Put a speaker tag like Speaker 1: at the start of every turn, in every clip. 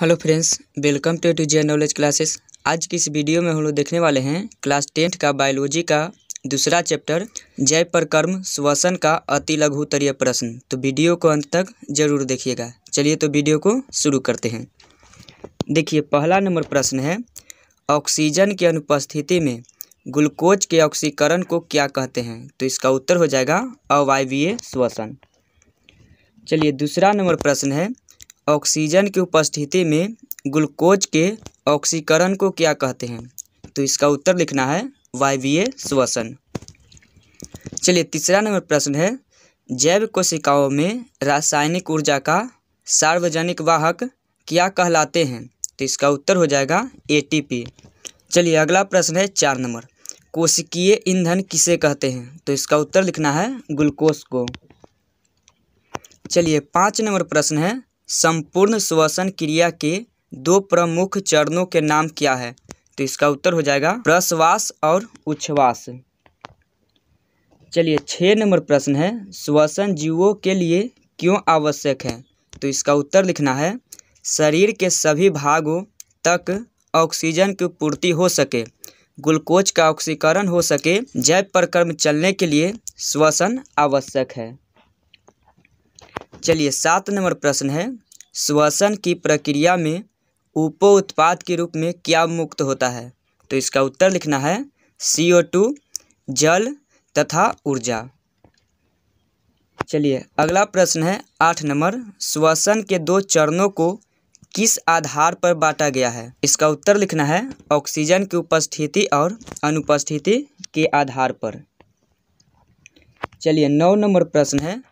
Speaker 1: hello friends welcome to to J knowledge classes आज की इस वीडियो में हम लोग देखने वाले हैं क्लास टेंथ का बायोलॉजी का दूसरा चैप्टर जय परकर्म श्वसन का अति लघु तरीय प्रश्न तो वीडियो को अंत तक जरूर देखिएगा चलिए तो वीडियो को शुरू करते हैं देखिए पहला नंबर प्रश्न है ऑक्सीजन की अनुपस्थिति में ग्लूकोज के ऑक्सीकरण को क्या कहते हैं तो इसका उत्तर हो जाएगा अवायवीय श्वसन चलिए दूसरा नंबर प्रश्न है ऑक्सीजन की उपस्थिति में ग्लूकोज के ऑक्सीकरण को क्या कहते हैं तो इसका उत्तर लिखना है वायवीय श्वसन चलिए तीसरा नंबर प्रश्न है जैव कोशिकाओं में रासायनिक ऊर्जा का सार्वजनिक वाहक क्या कहलाते हैं तो इसका उत्तर हो जाएगा एटीपी चलिए अगला प्रश्न है चार नंबर कोशिकीय ईंधन किसे कहते हैं तो इसका उत्तर लिखना है ग्लूकोज को चलिए पाँच नंबर प्रश्न है संपूर्ण श्वसन क्रिया के दो प्रमुख चरणों के नाम क्या है तो इसका उत्तर हो जाएगा प्रश्वास और उच्छ्वास चलिए छः नंबर प्रश्न है श्वसन जीवों के लिए क्यों आवश्यक है तो इसका उत्तर लिखना है शरीर के सभी भागों तक ऑक्सीजन की पूर्ति हो सके ग्लूकोज का ऑक्सीकरण हो सके जैव प्रक्रम चलने के लिए श्वसन आवश्यक है चलिए सात नंबर प्रश्न है श्वसन की प्रक्रिया में उप उत्पाद के रूप में क्या मुक्त होता है तो इसका उत्तर लिखना है सी ओ टू जल तथा ऊर्जा चलिए अगला प्रश्न है आठ नंबर श्वसन के दो चरणों को किस आधार पर बांटा गया है इसका उत्तर लिखना है ऑक्सीजन की उपस्थिति और अनुपस्थिति के आधार पर चलिए नौ नंबर प्रश्न है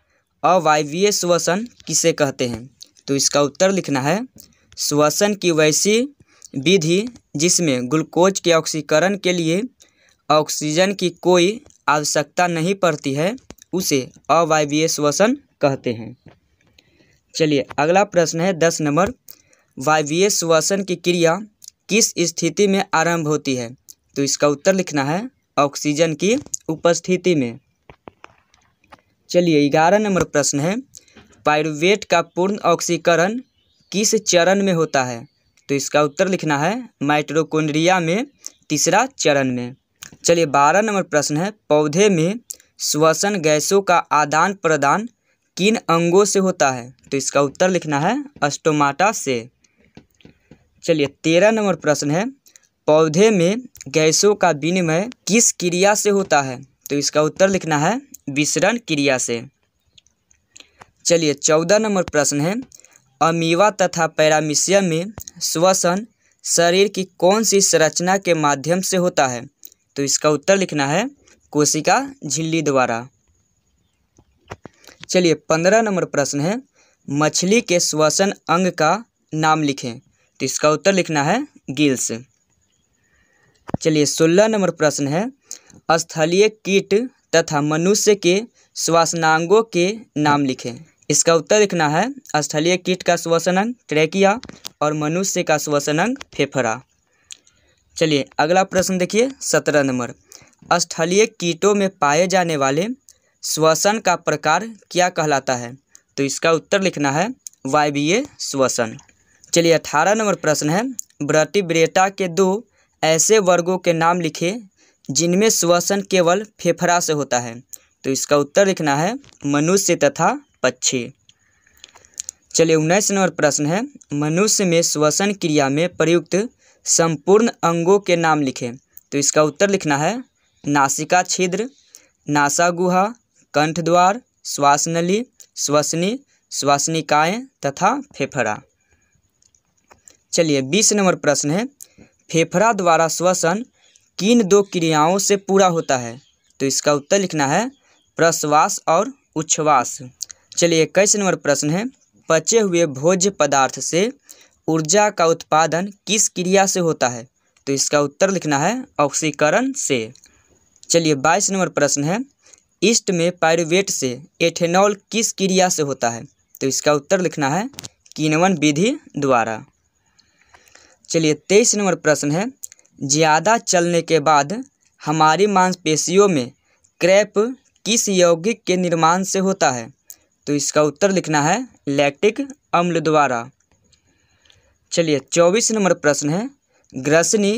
Speaker 1: अवायवीय श्वसन किसे कहते हैं तो इसका उत्तर लिखना है श्वसन की वैसी विधि जिसमें ग्लूकोज के ऑक्सीकरण के लिए ऑक्सीजन की कोई आवश्यकता नहीं पड़ती है उसे अवायवीय श्वसन कहते हैं चलिए अगला प्रश्न है दस नंबर वायवीय श्वसन की क्रिया किस स्थिति में आरंभ होती है तो इसका उत्तर लिखना है ऑक्सीजन की उपस्थिति में चलिए ग्यारह नंबर प्रश्न है पायरुवेट का पूर्ण ऑक्सीकरण किस चरण में होता है तो इसका उत्तर लिखना है माइट्रोकोन्ड्रिया में तीसरा चरण में चलिए बारह नंबर प्रश्न है पौधे में श्वसन गैसों का आदान प्रदान किन अंगों से होता है तो इसका उत्तर लिखना है अस्टोमाटा से चलिए तेरह नंबर प्रश्न है पौधे में गैसों का विनिमय किस क्रिया से होता है तो इसका उत्तर लिखना है विसरण क्रिया से चलिए चौदह नंबर प्रश्न है अमीवा तथा पैरामिशियम में श्वसन शरीर की कौन सी संरचना के माध्यम से होता है तो इसका उत्तर लिखना है कोशिका झिल्ली द्वारा चलिए पंद्रह नंबर प्रश्न है मछली के श्वसन अंग का नाम लिखें तो इसका उत्तर लिखना है गिल्स चलिए सोलह नंबर प्रश्न है स्थलीय कीट तथा मनुष्य के श्वासनांगों के नाम लिखें इसका उत्तर लिखना है स्थलीय कीट का श्वसनांग ट्रैकिया और मनुष्य का श्वसनांग फेफड़ा चलिए अगला प्रश्न देखिए सत्रह नंबर स्थलीय कीटों में पाए जाने वाले श्वसन का प्रकार क्या कहलाता है तो इसका उत्तर लिखना है वायवीय श्वसन चलिए अठारह नंबर प्रश्न है ब्रटिब्रेटा के दो ऐसे वर्गों के नाम लिखे जिनमें श्वसन केवल फेफड़ा से होता है तो इसका उत्तर लिखना है मनुष्य तथा पक्षी चलिए उन्नीस नंबर प्रश्न है मनुष्य में श्वसन क्रिया में प्रयुक्त संपूर्ण अंगों के नाम लिखें तो इसका उत्तर लिखना है नासिका छिद्र नासा गुहा कंठ द्वार श्वासनली श्वसनी श्वासनिकाएँ तथा फेफड़ा चलिए बीस नंबर प्रश्न है फेफड़ा द्वारा श्वसन किन दो क्रियाओं से पूरा होता है तो इसका उत्तर लिखना है प्रश्वास और उच्छ्वास चलिए इक्कीस नंबर प्रश्न है पचे हुए भोज्य पदार्थ से ऊर्जा का उत्पादन किस क्रिया से होता है तो इसका उत्तर लिखना है ऑक्सीकरण से चलिए बाईस नंबर प्रश्न है ईस्ट में पायरुवेट से एथेनॉल किस क्रिया से होता है तो इसका उत्तर लिखना है किनवन विधि द्वारा चलिए तेईस नंबर प्रश्न है ज़्यादा चलने के बाद हमारी मांसपेशियों में क्रैप किस यौगिक के निर्माण से होता है तो इसका उत्तर लिखना है लैक्टिक अम्ल द्वारा चलिए चौबीस नंबर प्रश्न है ग्रसनी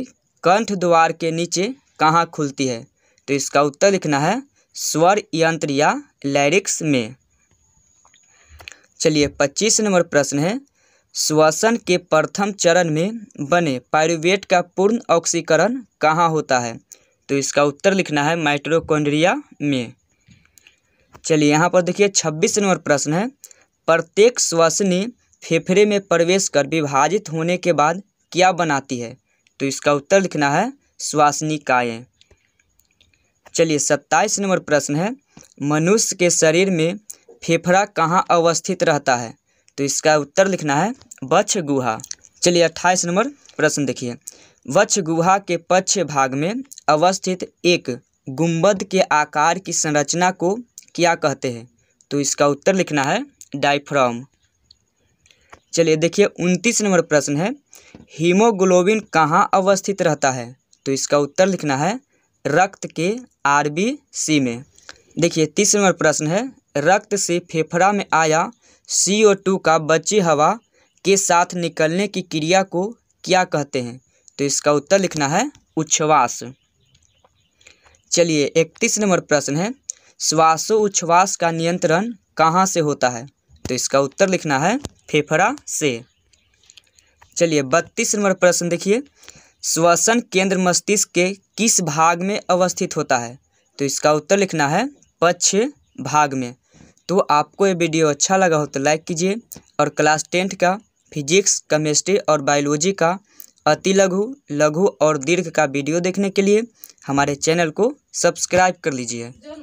Speaker 1: कंठ द्वार के नीचे कहाँ खुलती है तो इसका उत्तर लिखना है स्वर यंत्र या लैरिक्स में चलिए पच्चीस नंबर प्रश्न है श्वसन के प्रथम चरण में बने पायरुवेट का पूर्ण ऑक्सीकरण कहाँ होता है तो इसका उत्तर लिखना है माइट्रोकोन्ड्रिया में चलिए यहाँ पर देखिए छब्बीस नंबर प्रश्न है प्रत्येक श्वसनी फेफड़े में प्रवेश कर विभाजित होने के बाद क्या बनाती है तो इसका उत्तर लिखना है श्वासनिकाय चलिए सत्ताईस नंबर प्रश्न है मनुष्य के शरीर में फेफड़ा कहाँ अवस्थित रहता है तो इसका उत्तर लिखना है वक्ष गुहा चलिए अट्ठाईस नंबर प्रश्न देखिए वक्ष गुहा के पक्ष भाग में अवस्थित एक गुंबद के आकार की संरचना को क्या कहते हैं तो इसका उत्तर लिखना है डाइफ्राम चलिए देखिए उनतीस नंबर प्रश्न है हीमोग्लोबिन कहाँ अवस्थित रहता है तो इसका उत्तर लिखना है रक्त के आरबीसी में देखिए तीस नंबर प्रश्न है रक्त से फेफड़ा में आया सी ओ टू का बची हवा के साथ निकलने की क्रिया को क्या कहते हैं तो इसका उत्तर लिखना है उच्छ्वास चलिए इकतीस नंबर प्रश्न है श्वासो उच्छ्वास का नियंत्रण कहाँ से होता है तो इसका उत्तर लिखना है फेफड़ा से चलिए बत्तीस नंबर प्रश्न देखिए श्वसन केंद्र मस्तिष्क के किस भाग में अवस्थित होता है तो इसका उत्तर लिखना है पक्ष भाग में तो आपको ये वीडियो अच्छा लगा हो तो लाइक कीजिए और क्लास टेंथ का फिजिक्स केमिस्ट्री और बायोलॉजी का अति लघु लघु और दीर्घ का वीडियो देखने के लिए हमारे चैनल को सब्सक्राइब कर लीजिए